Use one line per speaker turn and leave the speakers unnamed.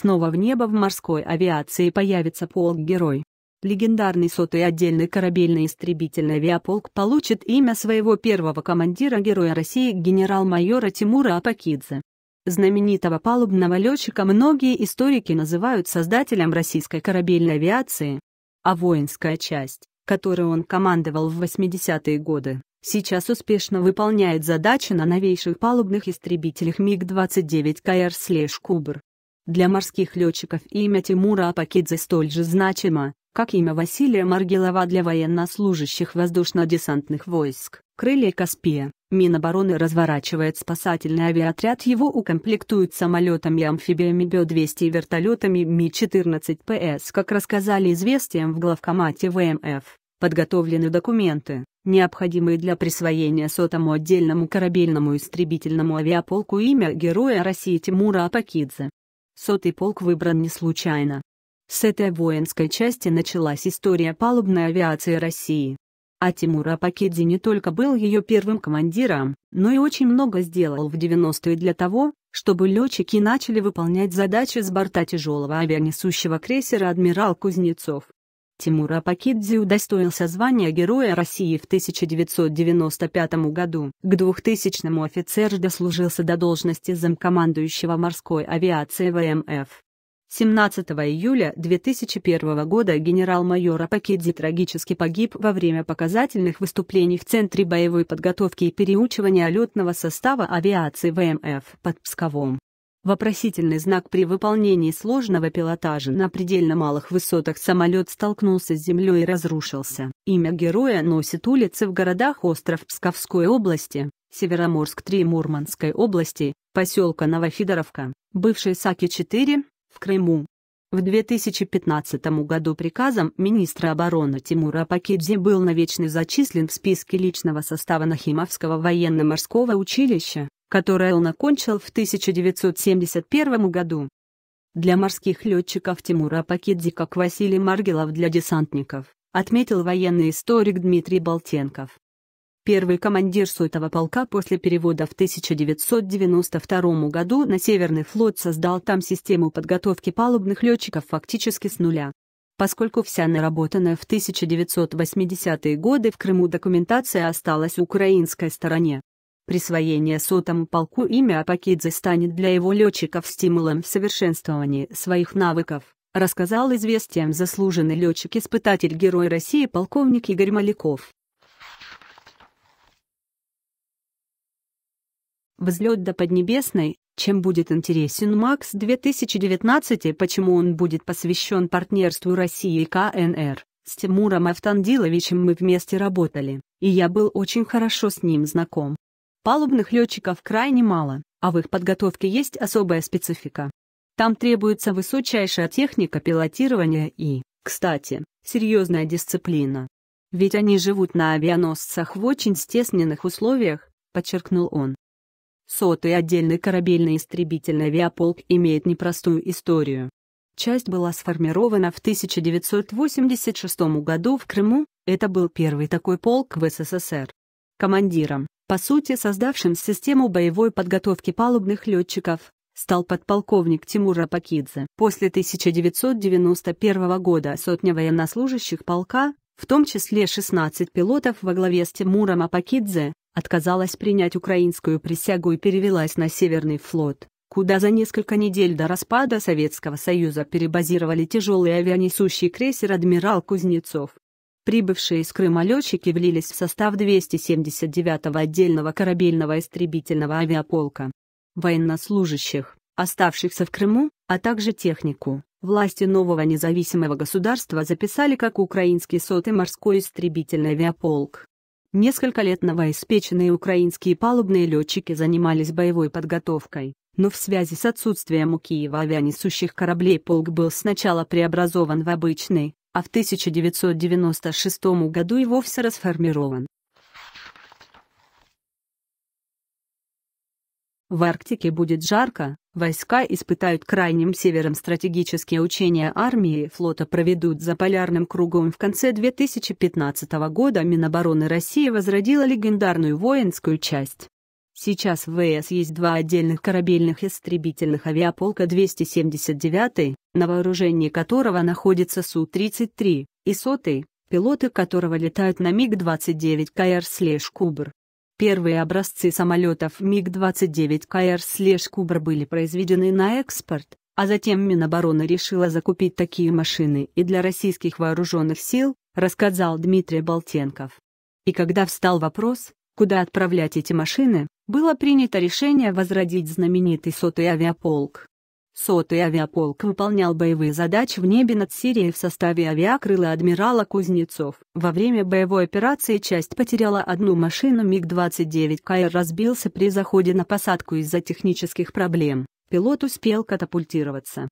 Снова в небо в морской авиации появится полк-герой. Легендарный сотый отдельный корабельный истребительный авиаполк получит имя своего первого командира Героя России генерал-майора Тимура Апакидзе. Знаменитого палубного летчика многие историки называют создателем российской корабельной авиации. А воинская часть, которую он командовал в 80-е годы, сейчас успешно выполняет задачи на новейших палубных истребителях МиГ-29КР-Кубр. Для морских летчиков имя Тимура Апакидзе столь же значимо, как имя Василия Маргелова для военнослужащих воздушно-десантных войск. Крылья Каспия. Минобороны разворачивает спасательный авиаотряд. Его укомплектуют самолетами и амфибиями Б-200 и вертолетами Ми-14ПС. Как рассказали известиям в главкомате ВМФ, эм подготовлены документы, необходимые для присвоения сотому отдельному корабельному истребительному авиаполку имя Героя России Тимура Апакидзе. Сотый полк выбран не случайно. С этой воинской части началась история палубной авиации России. А Тимур Апакидзе не только был ее первым командиром, но и очень много сделал в 90-е для того, чтобы летчики начали выполнять задачи с борта тяжелого авианесущего крейсера «Адмирал Кузнецов». Тимур Апакидзе удостоился звания Героя России в 1995 году. К 2000 офицер дослужился до должности замкомандующего морской авиации ВМФ. 17 июля 2001 года генерал-майор Апакидзе трагически погиб во время показательных выступлений в Центре боевой подготовки и переучивания летного состава авиации ВМФ под Псковом. Вопросительный знак при выполнении сложного пилотажа на предельно малых высотах самолет столкнулся с землей и разрушился. Имя героя носит улицы в городах Остров Псковской области, Североморск-3 Мурманской области, поселка Новофидоровка, бывший Саки-4, в Крыму. В 2015 году приказом министра обороны Тимура Пакидзе был навечно зачислен в списке личного состава Нахимовского военно-морского училища которое он окончил в 1971 году. Для морских летчиков Тимура Пакидзи как Василий Маргелов для десантников, отметил военный историк Дмитрий Болтенков. Первый командир сотого полка после перевода в 1992 году на Северный флот создал там систему подготовки палубных летчиков фактически с нуля. Поскольку вся наработанная в 1980-е годы в Крыму документация осталась украинской стороне, Присвоение сотому полку имя Апакидзе станет для его летчиков стимулом в совершенствовании своих навыков, рассказал известиям заслуженный летчик-испытатель Герой России полковник Игорь Маляков. Взлет до Поднебесной, чем будет интересен МАКС 2019 и почему он будет посвящен партнерству России и КНР. С Тимуром Автандиловичем мы вместе работали, и я был очень хорошо с ним знаком. Палубных летчиков крайне мало, а в их подготовке есть особая специфика. Там требуется высочайшая техника пилотирования и, кстати, серьезная дисциплина. Ведь они живут на авианосцах в очень стесненных условиях, подчеркнул он. Сотый отдельный корабельный истребительный авиаполк имеет непростую историю. Часть была сформирована в 1986 году в Крыму, это был первый такой полк в СССР. Командиром, по сути, создавшим систему боевой подготовки палубных летчиков стал подполковник Тимур Апакидзе. После 1991 года сотня военнослужащих полка, в том числе 16 пилотов во главе с Тимуром Апакидзе, отказалась принять украинскую присягу и перевелась на Северный флот, куда за несколько недель до распада Советского Союза перебазировали тяжелый авианесущий крейсер «Адмирал Кузнецов». Прибывшие из Крыма летчики влились в состав 279-го отдельного корабельного истребительного авиаполка. Военнослужащих, оставшихся в Крыму, а также технику, власти нового независимого государства записали как украинский сотый морской истребительный авиаполк. Несколько лет новоиспеченные украинские палубные летчики занимались боевой подготовкой, но в связи с отсутствием у Киева авианесущих кораблей полк был сначала преобразован в обычный, а в 1996 году и вовсе расформирован. В Арктике будет жарко, войска испытают крайним севером стратегические учения армии и флота проведут за полярным кругом. В конце 2015 года Минобороны России возродила легендарную воинскую часть. Сейчас в ВС есть два отдельных корабельных истребительных авиаполка 279, на вооружении которого находится Су-33, и сотый, пилоты которого летают на МиГ-29 КР-Кубр. Первые образцы самолетов МиГ-29 КР-Кубр были произведены на экспорт, а затем Минобороны решила закупить такие машины и для российских вооруженных сил, рассказал Дмитрий Болтенков. И когда встал вопрос, куда отправлять эти машины, было принято решение возродить знаменитый сотый авиаполк. Сотый авиаполк выполнял боевые задачи в небе над Сирией в составе авиакрыла адмирала Кузнецов. Во время боевой операции часть потеряла одну машину МиГ-29КР разбился при заходе на посадку из-за технических проблем. Пилот успел катапультироваться.